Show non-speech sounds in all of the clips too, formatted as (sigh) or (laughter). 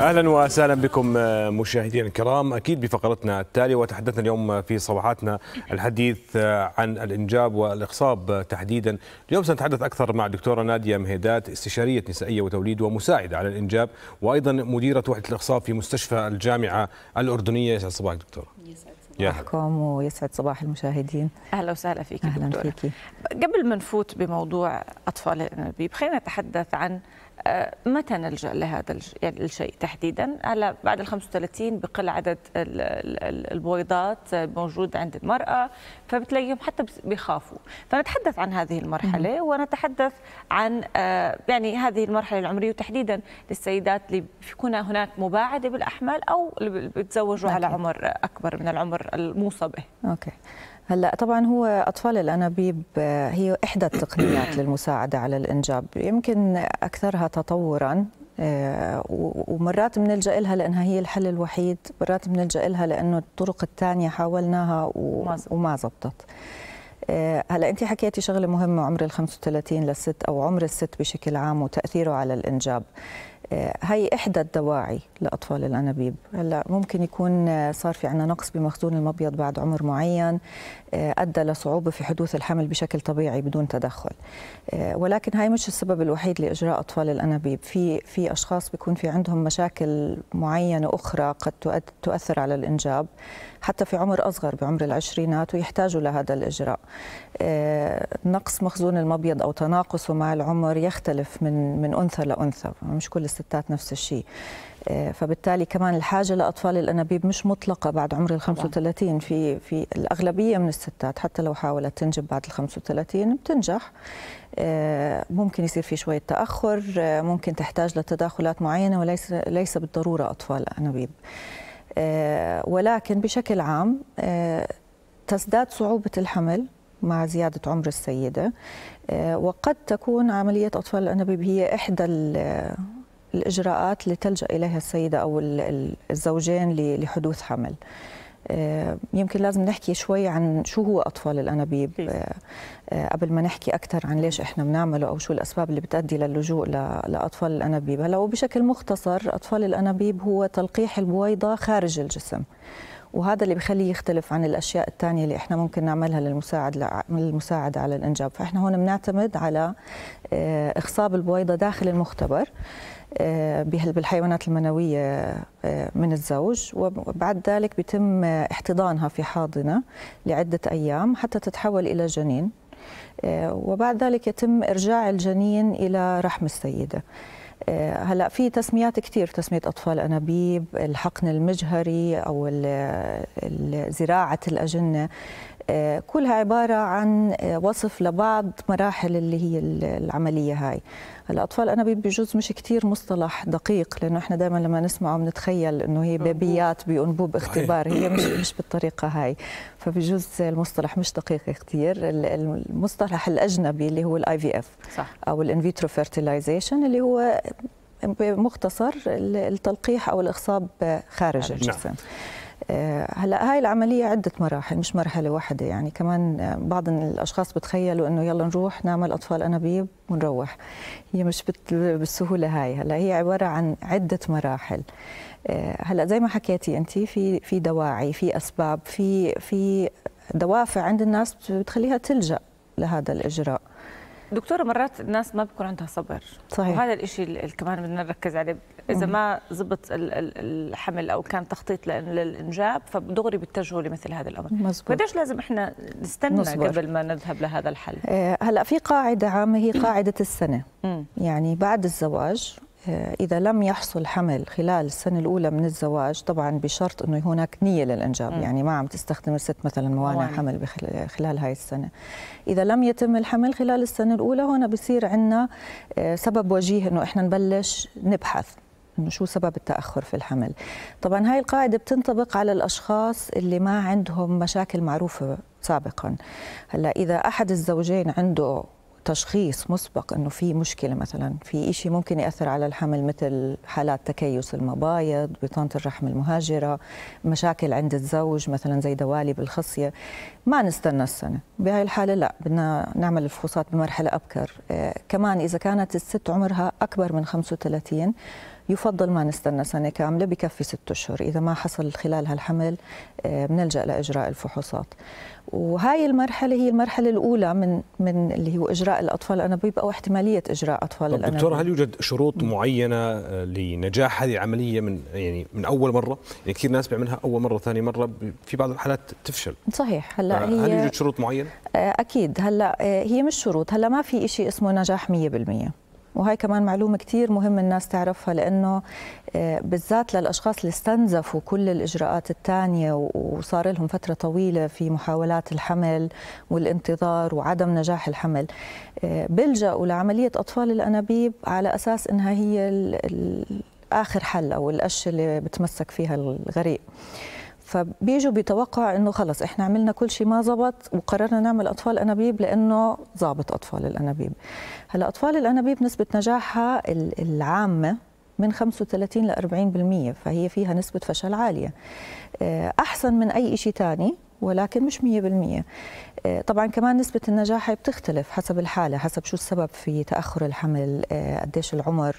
اهلا وسهلا بكم آه، مشاهدينا الكرام اكيد بفقرتنا التاليه وتحدثنا اليوم في صباحاتنا الحديث آه، عن الانجاب والاخصاب تحديدا اليوم سنتحدث اكثر مع الدكتوره ناديه مهيدات استشاريه نسائيه وتوليد ومساعده على الانجاب وايضا مديره وحده الاخصاب في مستشفى الجامعه الاردنيه يسعد صباحك دكتوره صباحكم ويسعد صباح المشاهدين اهلا وسهلا فيك اهلا دكتورة. فيكي قبل ما نفوت بموضوع اطفال الانابيب خلينا نتحدث عن آه، متى نلجا لهذا يعني الشيء تحديدا؟ هلا بعد ال 35 بقل عدد البويضات موجود عند المراه فبتلاقيهم حتى بيخافوا، فنتحدث عن هذه المرحله ونتحدث عن آه، يعني هذه المرحله العمريه وتحديدا للسيدات اللي بيكون هناك مباعده بالاحمال او اللي بتزوجوا على عمر اكبر من العمر الموصى به. اوكي. هلا طبعا هو اطفال الانابيب آه، هي احدى التقنيات (clears throat) للمساعده على الانجاب يمكن اكثرها تطورا آه، ومرات بنلجا لها لانها هي الحل الوحيد مرات بنلجا لها لانه الطرق الثانيه حاولناها وما زبطت آه، هلا انت حكيتي شغله مهمه عمر ال 35 للست او عمر الست بشكل عام وتاثيره على الانجاب آه، هي إحدى الدواعي لأطفال الأنابيب هلا ممكن يكون آه، صار في عنا نقص بمخزون المبيض بعد عمر معين آه، أدى لصعوبة في حدوث الحمل بشكل طبيعي بدون تدخل ولكن هاي مش السبب الوحيد لإجراء أطفال الأنابيب في في أشخاص بيكون في عندهم مشاكل معينة أخرى قد تؤثر على الإنجاب حتى في عمر أصغر بعمر العشرينات ويحتاجوا لهذا الإجراء نقص مخزون المبيض أو تناقصه مع العمر يختلف من من أنثى لأنثى مش كل الستات نفس الشيء آه، فبالتالي كمان الحاجه لاطفال الانابيب مش مطلقه بعد عمر ال 35 نعم. في في الاغلبيه من الستات حتى لو حاولت تنجب بعد ال 35 بتنجح آه، ممكن يصير في شويه تاخر آه، ممكن تحتاج لتداخلات معينه وليس ليس بالضروره اطفال انابيب ولكن بشكل عام تزداد صعوبه الحمل مع زيادة عمر السيدة وقد تكون عملية أطفال الأنابيب هي إحدى الإجراءات اللي تلجأ إليها السيدة أو الزوجين لحدوث حمل آه، يمكن لازم نحكي شوي عن شو هو أطفال الأنابيب آه، آه، قبل ما نحكي أكثر عن ليش إحنا بنعمله أو شو الأسباب اللي بتأدي للجوء لأطفال الأنابيب هلا وبشكل مختصر أطفال الأنابيب هو تلقيح البويضة خارج الجسم وهذا اللي بخليه يختلف عن الاشياء الثانيه اللي احنا ممكن نعملها للمساعد للمساعده على الانجاب فاحنا هون بنعتمد على آه، اخصاب البويضه داخل المختبر آه، بالحيوانات المنويه آه، من الزوج وبعد ذلك بيتم احتضانها في حاضنه لعده ايام حتى تتحول الى جنين وبعد ذلك يتم ارجاع الجنين الى رحم السيده آه، هلا في تسميات كثير تسميه اطفال انابيب الحقن المجهري او زراعه الاجنه آه، كلها عبارة عن آه، وصف لبعض مراحل اللي هي العملية هاي الأطفال أنا بجوز مش كتير مصطلح دقيق لأنه إحنا دائما لما نسمعه بنتخيل إنه هي بيبيات بأنبوب اختبار هي مش (coughs) مش بالطريقة هاي فبجوز المصطلح مش دقيق كتير المصطلح الأجنبي اللي هو الاي في اف أو الانفيترو فيرتيلايزيشن اللي هو بمختصر التلقيح أو الإخصاب خارج الجسم نعم. آه، هلا هاي العمليه عده مراحل مش مرحله واحده يعني كمان آه، بعض الاشخاص بتخيلوا انه يلا نروح نعمل اطفال انابيب ونروح هي مش بالسهوله هاي هلا هي عباره عن عده مراحل آه، هلا زي ما حكيتي انت في في دواعي في اسباب في في دوافع عند الناس بتخليها تلجا لهذا الاجراء دكتوره مرات الناس ما بيكون عندها صبر صحيح وهذا الشيء اللي كمان بدنا نركز عليه اذا ما زبط الحمل او كان تخطيط للانجاب فدغري بيتجهوا لمثل هذا الامر مزبوط. قديش لازم احنا نستنى نصبر. قبل ما نذهب لهذا الحل آه، هلا في قاعده عامه هي (coughs) قاعده السنه يعني بعد الزواج آه، إذا لم يحصل حمل خلال السنة الأولى من الزواج طبعا بشرط أنه هناك نية للإنجاب م. يعني ما عم تستخدم الست مثلا موانع حمل خلال هاي السنة إذا لم يتم الحمل خلال السنة الأولى هنا بصير عندنا آه، سبب وجيه أنه إحنا نبلش نبحث انه شو سبب التاخر في الحمل طبعا هاي القاعده بتنطبق على الاشخاص اللي ما عندهم مشاكل معروفه سابقا هلا اذا احد الزوجين عنده تشخيص مسبق انه في مشكله مثلا في شيء ممكن ياثر على الحمل مثل حالات تكيس المبايض بطانه الرحم المهاجره مشاكل عند الزوج مثلا زي دوالي بالخصيه ما نستنى السنه بهاي الحاله لا بدنا نعمل الفحوصات بمرحله ابكر آه، كمان اذا كانت الست عمرها اكبر من 35 يفضل ما نستنى سنه كامله بكفي ست اشهر اذا ما حصل خلال هالحمل آه، بنلجا لاجراء الفحوصات وهاي المرحله هي المرحله الاولى من من اللي هو اجراء الاطفال الانابيب او احتماليه اجراء اطفال الانابيب دكتور هل يوجد شروط معينه آه، لنجاح هذه العمليه من يعني من اول مره يعني كثير ناس بيعملها اول مره ثاني مره في بعض الحالات تفشل صحيح هلا آه، هي هل يوجد شروط معينه اكيد هلا هي مش شروط هلا ما في شيء اسمه نجاح 100% وهي كمان معلومة كتير مهم الناس تعرفها لأنه آه، بالذات للأشخاص اللي استنزفوا كل الإجراءات الثانية وصار لهم فترة طويلة في محاولات الحمل والانتظار وعدم نجاح الحمل آه، بلجأوا لعملية أطفال الأنابيب على أساس أنها هي آخر حل أو القش اللي بتمسك فيها الغريق فبيجوا بيتوقع انه خلص احنا عملنا كل شيء ما زبط وقررنا نعمل اطفال انابيب لانه ظابط اطفال الانابيب هلا اطفال الانابيب نسبه نجاحها العامه من 35 ل 40% فهي فيها نسبه فشل عاليه آه، احسن من اي شيء ثاني ولكن مش 100% آه، طبعا كمان نسبة النجاح هي بتختلف حسب الحالة حسب شو السبب في تأخر الحمل آه، قديش العمر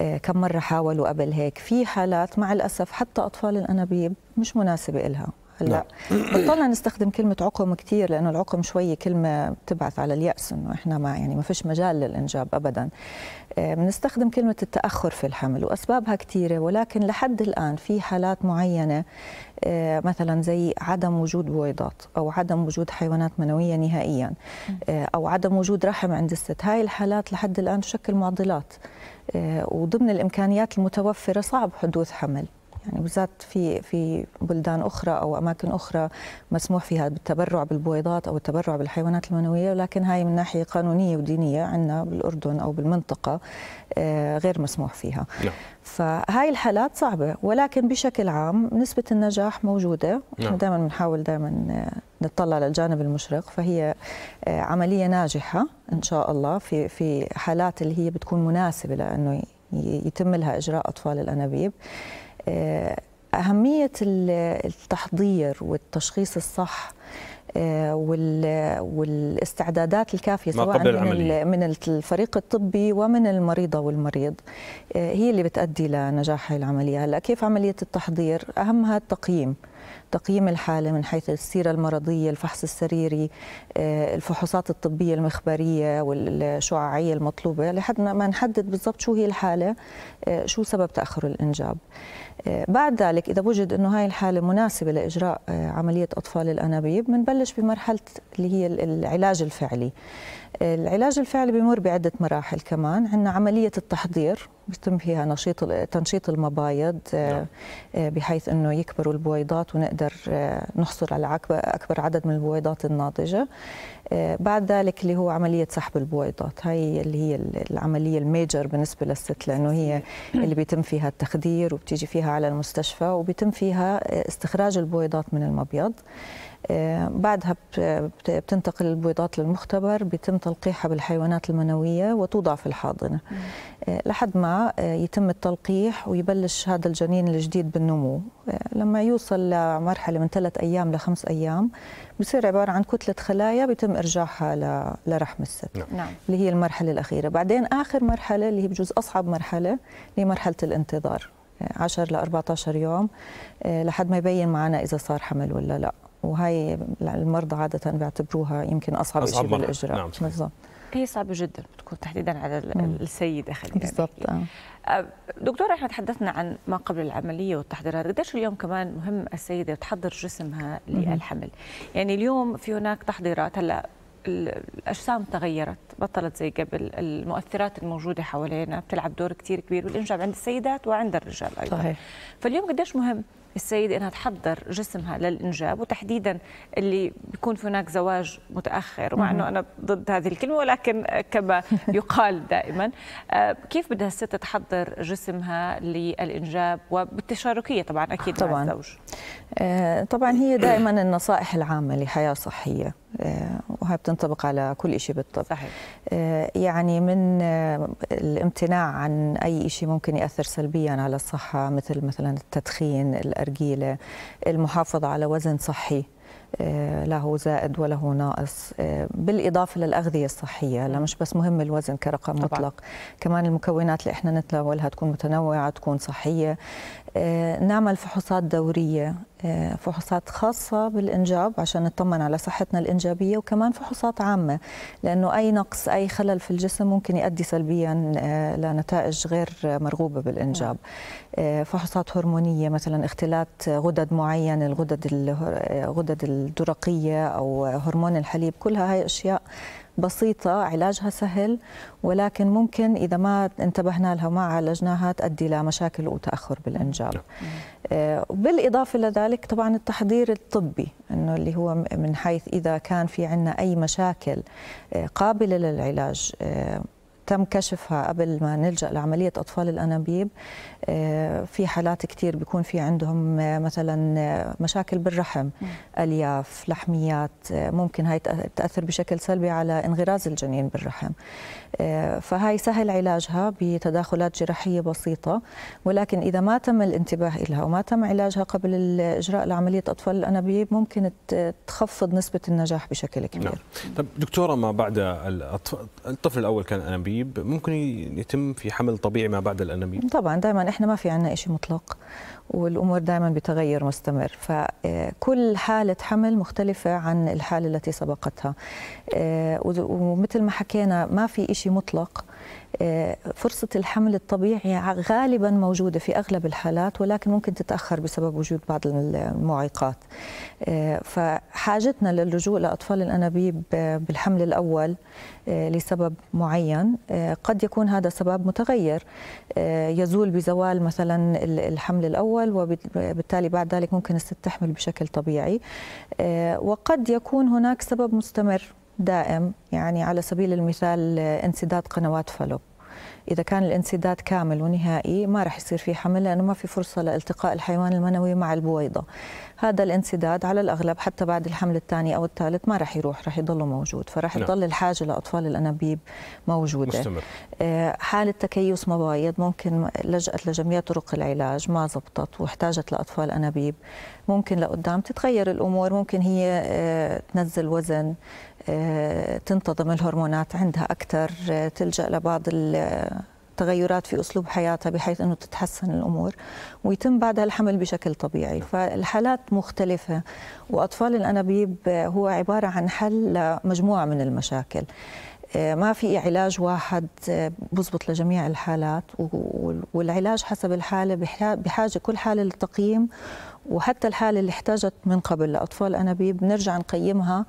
آه، كم مرة حاولوا قبل هيك في حالات مع الأسف حتى أطفال الأنابيب مش مناسبة إلها هلا نعم. بطلنا نستخدم كلمه عقم كثير لانه العقم شوي كلمه بتبعث على الياس انه احنا ما يعني ما فيش مجال للانجاب ابدا آه، بنستخدم كلمه التاخر في الحمل واسبابها كثيره ولكن لحد الان في حالات معينه آه، مثلا زي عدم وجود بويضات او عدم وجود حيوانات منويه نهائيا آه، او عدم وجود رحم عند الست هاي الحالات لحد الان تشكل معضلات وضمن الامكانيات المتوفره صعب حدوث حمل يعني بالذات في في بلدان اخرى او اماكن اخرى مسموح فيها بالتبرع بالبويضات او التبرع بالحيوانات المنويه ولكن هاي من ناحيه قانونيه ودينيه عندنا بالاردن او بالمنطقه آه، غير مسموح فيها نعم. فهاي الحالات صعبه ولكن بشكل عام نسبه النجاح موجوده نعم. دائما بنحاول دائما آه، نطلع للجانب المشرق فهي آه، عمليه ناجحه ان شاء الله في في حالات اللي هي بتكون مناسبه لانه يتم لها اجراء اطفال الانابيب آه، أهمية التحضير والتشخيص الصح آه، والاستعدادات الكافيه سواء من من الفريق الطبي ومن المريضه والمريض آه، هي اللي بتؤدي لنجاح العمليه هلا كيف عمليه التحضير اهمها التقييم تقييم الحالة من حيث السيرة المرضية الفحص السريري الفحوصات الطبية المخبرية والشعاعية المطلوبة لحد ما نحدد بالضبط شو هي الحالة شو سبب تأخر الإنجاب بعد ذلك إذا وجد أنه هاي الحالة مناسبة لإجراء عملية أطفال الأنابيب بنبلش بمرحلة اللي هي العلاج الفعلي العلاج الفعلي بيمر بعدة مراحل كمان عندنا عملية التحضير بيتم فيها نشيط تنشيط المبايض آه، نعم. آه، بحيث أنه يكبروا البويضات ونقدر آه، نحصل على أكبر عدد من البويضات الناضجة بعد ذلك اللي هو عملية سحب البويضات هاي اللي هي العملية الميجر بالنسبة للست لأنه هي (clears throat) اللي بيتم فيها التخدير وبتيجي فيها على المستشفى وبيتم فيها استخراج البويضات من المبيض بعدها بتنتقل البويضات للمختبر بيتم تلقيحها بالحيوانات المنوية وتوضع في الحاضنة آه، لحد ما آه، يتم التلقيح ويبلش هذا الجنين الجديد بالنمو آه، لما يوصل لمرحلة من ثلاث أيام لخمس أيام بصير عبارة عن كتلة خلايا بيتم إرجاعها لرحم الست نعم. نعم. اللي هي المرحلة الأخيرة بعدين آخر مرحلة اللي هي بجوز أصعب مرحلة هي مرحلة الانتظار 10 ل 14 يوم لحد ما يبين معنا اذا صار حمل ولا لا وهي المرضى عاده بيعتبروها يمكن اصعب, أصعب شيء بالاجراء نعم بالضبط هي صعبة جدا بتكون تحديدا على السيدة خلينا بالضبط آه. آه. دكتور احنا تحدثنا عن ما قبل العملية والتحضيرات قديش اليوم كمان مهم السيدة تحضر جسمها للحمل يعني اليوم في هناك تحضيرات هلا الاجسام تغيرت بطلت زي قبل المؤثرات الموجوده حوالينا بتلعب دور كثير كبير والانجاب عند السيدات وعند الرجال ايضا صحيح. فاليوم قديش مهم السيدة أنها تحضر جسمها للإنجاب وتحديدا اللي بيكون في هناك زواج متأخر مع أنه أنا ضد هذه الكلمة ولكن كما (laughs) يقال دائما آه، كيف بدها الست تحضر جسمها للإنجاب وبالتشاركية طبعا أكيد طبعا. مع الزوج آه، طبعا هي دائما النصائح العامة لحياة صحية آه، وهي بتنطبق على كل شيء بالطب صحيح. آه، يعني من آه، الامتناع عن أي شيء ممكن يأثر سلبيا على الصحة مثل مثلا التدخين الأرجيلة المحافظة على وزن صحي له زائد وله ناقص بالإضافة للأغذية الصحية لا مش بس مهم الوزن كرقم طبعا. مطلق كمان المكونات اللي إحنا نتناولها تكون متنوعة تكون صحية آه، نعمل فحوصات دورية آه، فحوصات خاصة بالإنجاب عشان نطمن على صحتنا الإنجابية وكمان فحوصات عامة لأنه أي نقص أي خلل في الجسم ممكن يؤدي سلبيا آه، لنتائج غير مرغوبة بالإنجاب فحوصات هرمونية مثلا اختلاط غدد معين الغدد الغدد الدرقية أو هرمون الحليب كلها هاي أشياء بسيطة علاجها سهل ولكن ممكن إذا ما انتبهنا لها وما عالجناها تؤدي لمشاكل وتأخر بالإنجاب نعم. آه، بالإضافة لذلك طبعا التحضير الطبي أنه اللي هو من حيث إذا كان في عندنا أي مشاكل آه، قابلة للعلاج آه، تم كشفها قبل ما نلجأ لعملية أطفال الأنابيب آه، في حالات كثير بيكون في عندهم آه، مثلا آه، مشاكل بالرحم ألياف لحميات ممكن هاي تأثر بشكل سلبي على انغراز الجنين بالرحم فهاي سهل علاجها بتداخلات جراحية بسيطة ولكن إذا ما تم الانتباه لها وما تم علاجها قبل الإجراء لعملية أطفال الأنابيب ممكن تخفض نسبة النجاح بشكل كبير نعم. طب دكتورة ما بعد الطفل الأول كان أنابيب الانابيب ممكن يتم في حمل طبيعي ما بعد الانابيب طبعا دائما احنا ما في عندنا شيء مطلق والامور دائما بتغير مستمر فكل آه، حاله حمل مختلفه عن الحاله التي سبقتها آه، ومثل ما حكينا ما في شيء مطلق فرصة الحمل الطبيعي غالبا موجودة في أغلب الحالات ولكن ممكن تتأخر بسبب وجود بعض المعيقات آه، فحاجتنا للجوء لأطفال الأنابيب بالحمل الأول آه، لسبب معين آه، قد يكون هذا سبب متغير يزول بزوال مثلا الحمل الأول وبالتالي بعد ذلك ممكن الست تحمل بشكل طبيعي وقد يكون هناك سبب مستمر دائم يعني على سبيل المثال انسداد قنوات فلو إذا كان الانسداد كامل ونهائي ما راح يصير في حمل لأنه ما في فرصة لالتقاء الحيوان المنوي مع البويضة هذا الانسداد على الأغلب حتى بعد الحمل الثاني أو الثالث ما راح يروح راح يضله موجود فراح نعم. تضل الحاجة لأطفال الأنابيب موجودة مستمر. آه، حالة تكيس مبايض ممكن لجأت لجميع طرق العلاج ما زبطت واحتاجت لأطفال أنابيب ممكن لقدام تتغير الأمور ممكن هي آه، تنزل وزن تنتظم الهرمونات عندها أكثر تلجأ لبعض التغيرات في اسلوب حياتها بحيث انه تتحسن الامور ويتم بعدها الحمل بشكل طبيعي فالحالات مختلفه واطفال الانابيب هو عباره عن حل لمجموعه من المشاكل ما في علاج واحد بزبط لجميع الحالات والعلاج حسب الحاله بحاجه كل حاله للتقييم وحتى الحالة اللي احتاجت من قبل لأطفال أنابيب بنرجع نقيمها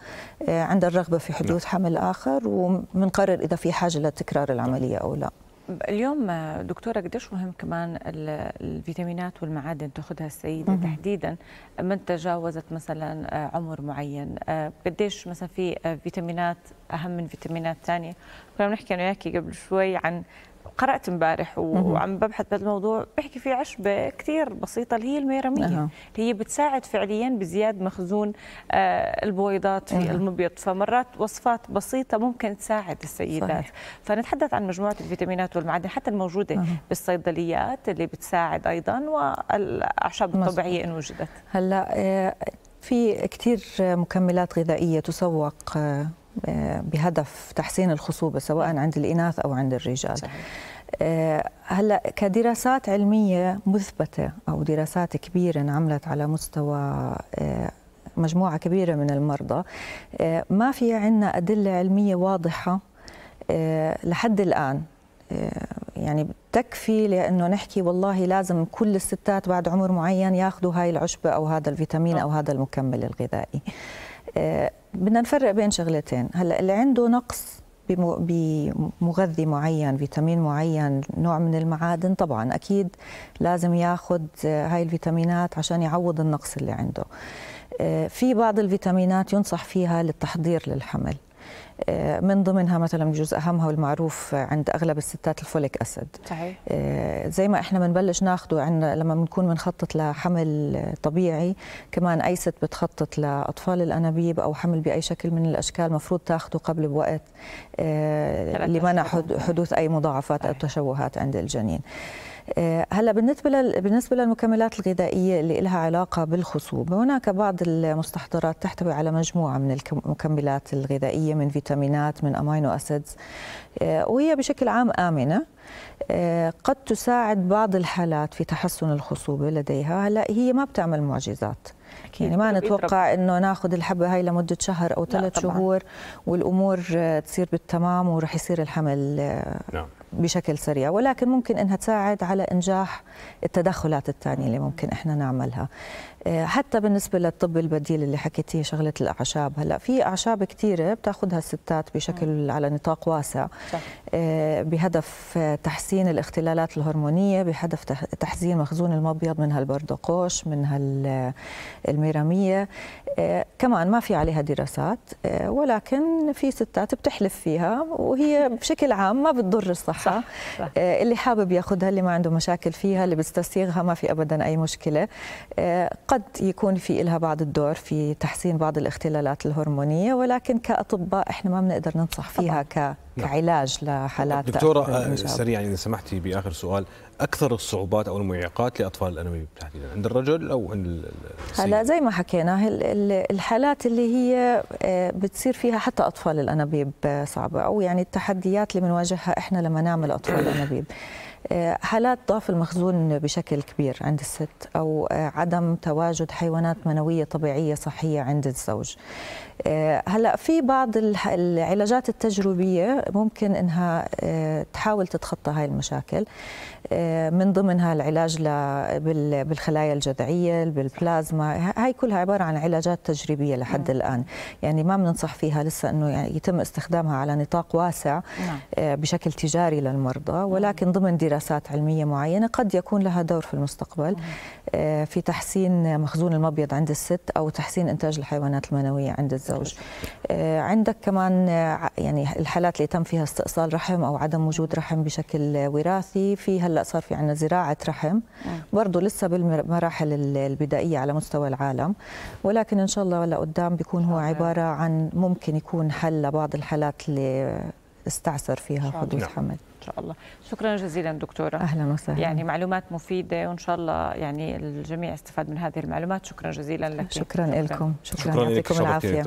آه، عند الرغبة في حدوث نعم. حمل آخر وبنقرر إذا في حاجة لتكرار نعم. العملية أو لا اليوم آه، دكتوره قديش مهم كمان الفيتامينات والمعادن تاخذها السيده تحديدا من تجاوزت مثلا آه، عمر معين قديش مثلا في فيتامينات اهم من فيتامينات ثانيه كنا بنحكي انا وياكي قبل شوي عن قرات امبارح وعم ببحث بهذا الموضوع بحكي في عشبه كثير بسيطه اللي هي الميراميه أه. اللي هي بتساعد فعليا بزياد مخزون آه، البويضات في أه. المبيض فمرات وصفات بسيطه ممكن تساعد السيدات صحيح. فنتحدث عن مجموعه الفيتامينات والمعادن حتى الموجوده أه. بالصيدليات اللي بتساعد ايضا والاعشاب الطبيعيه ان وجدت هلا آه، في كثير مكملات غذائيه تسوق آه، آه، بهدف تحسين الخصوبه سواء نعم. عند الاناث او عند الرجال صحيح. آه، هلا كدراسات علميه مثبته او دراسات كبيره انعملت على مستوى آه، مجموعه كبيره من المرضى ما في عندنا ادله علميه واضحه لحد الان يعني تكفي لانه نحكي والله لازم كل الستات بعد عمر معين ياخذوا هاي العشبه او هذا الفيتامين نعم. او هذا المكمل الغذائي بدنا نفرق بين شغلتين هلا اللي عنده نقص بمغذي معين فيتامين معين نوع من المعادن طبعا اكيد لازم ياخذ هاي الفيتامينات عشان يعوض النقص اللي عنده آه، في بعض الفيتامينات ينصح فيها للتحضير للحمل آه، من ضمنها مثلا بجوز اهمها والمعروف عند اغلب الستات الفوليك اسيد صحيح آه، زي ما احنا بنبلش ناخده عندنا لما بنكون بنخطط لحمل طبيعي كمان اي ست بتخطط لاطفال الانابيب او حمل باي شكل من الاشكال مفروض تاخده قبل بوقت آه، لمنع حدوث اي مضاعفات او تشوهات عند الجنين آه، هلا بالنسبه بالنسبه للمكملات الغذائيه اللي لها علاقه بالخصوبه هناك بعض المستحضرات تحتوي على مجموعه من المكملات الغذائيه من فيتامينات من امينو اسيدز آه، وهي بشكل عام امنه آه، قد تساعد بعض الحالات في تحسن الخصوبه لديها هلا هي ما بتعمل معجزات أكيد. يعني ما نتوقع انه ناخذ الحبه هاي لمده شهر او ثلاث شهور والامور تصير بالتمام ورح يصير الحمل نعم. بشكل سريع ولكن ممكن انها تساعد على انجاح التدخلات الثانيه اللي ممكن احنا نعملها آه، حتى بالنسبه للطب البديل اللي حكيتيه شغله الاعشاب هلا في اعشاب كثيره بتاخذها الستات بشكل على نطاق واسع صح. آه، بهدف تحسين الاختلالات الهرمونيه بهدف تحسين مخزون المبيض منها البردقوش منها الميراميه آه، كمان ما في عليها دراسات ولكن في ستات بتحلف فيها وهي بشكل عام ما بتضر الصحه صح؟ صح. آه، اللي حابب ياخذها اللي ما عنده مشاكل فيها اللي بيستسيغها ما في ابدا اي مشكله آه، قد يكون في لها بعض الدور في تحسين بعض الاختلالات الهرمونيه ولكن كاطباء احنا ما بنقدر ننصح فيها ك نعم. كعلاج لحالات دكتورة آه، سريعا إذا سمحتي بآخر سؤال أكثر الصعوبات أو المعيقات لأطفال الأنمي تحديدا عند الرجل أو عند هلا زي ما حكينا الحالات اللي هي آه، بتصير فيها حتى أطفال الأنابيب آه، صعبة أو يعني التحديات اللي بنواجهها إحنا لما نعمل أطفال الأنابيب حالات آه، ضعف المخزون بشكل كبير عند الست أو آه، عدم تواجد حيوانات منوية طبيعية صحية عند الزوج آه، هلا في بعض العلاجات التجربية ممكن إنها تحاول تتخطى هاي المشاكل من ضمنها العلاج بالخلايا الجذعية بالبلازما هاي كلها عبارة عن علاجات تجريبية لحد م. نعم. الآن يعني ما بننصح فيها لسه أنه يعني يتم استخدامها على نطاق واسع نعم. بشكل تجاري للمرضى نعم. ولكن ضمن دراسة دراسات علمية معينة قد يكون لها دور في المستقبل آه، في تحسين مخزون المبيض عند الست أو تحسين إنتاج الحيوانات المنوية عند الزوج آه، عندك كمان آه، يعني الحالات اللي تم فيها استئصال رحم أو عدم وجود رحم بشكل وراثي في هلأ صار في عندنا زراعة رحم برضه لسه بالمراحل البدائية على مستوى العالم ولكن إن شاء الله لقدام بيكون هو عبارة عن ممكن يكون حل لبعض الحالات اللي استعسر فيها حدوث حمل شاء الله شكرا جزيلا دكتوره اهلا وسهلا يعني معلومات مفيده وان شاء الله يعني الجميع استفاد من هذه المعلومات شكرا جزيلا لك شكرا, شكرا لكم شكرا, شكرا لكم العافيه